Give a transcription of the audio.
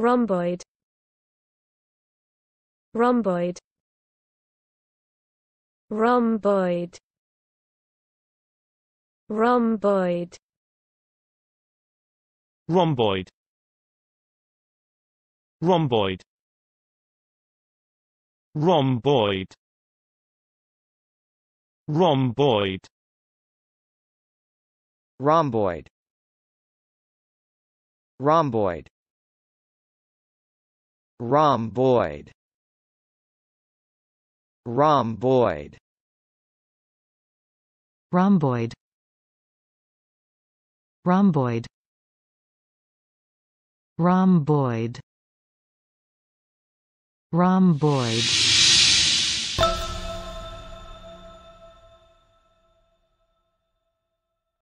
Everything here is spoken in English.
rhomboid rhomboid rhomboid rhomboid rhomboid rhomboid rhomboid rhomboid rhomboid rhomboid rhomboid rhomboid rhomboid rhomboid rhomboid rhomboid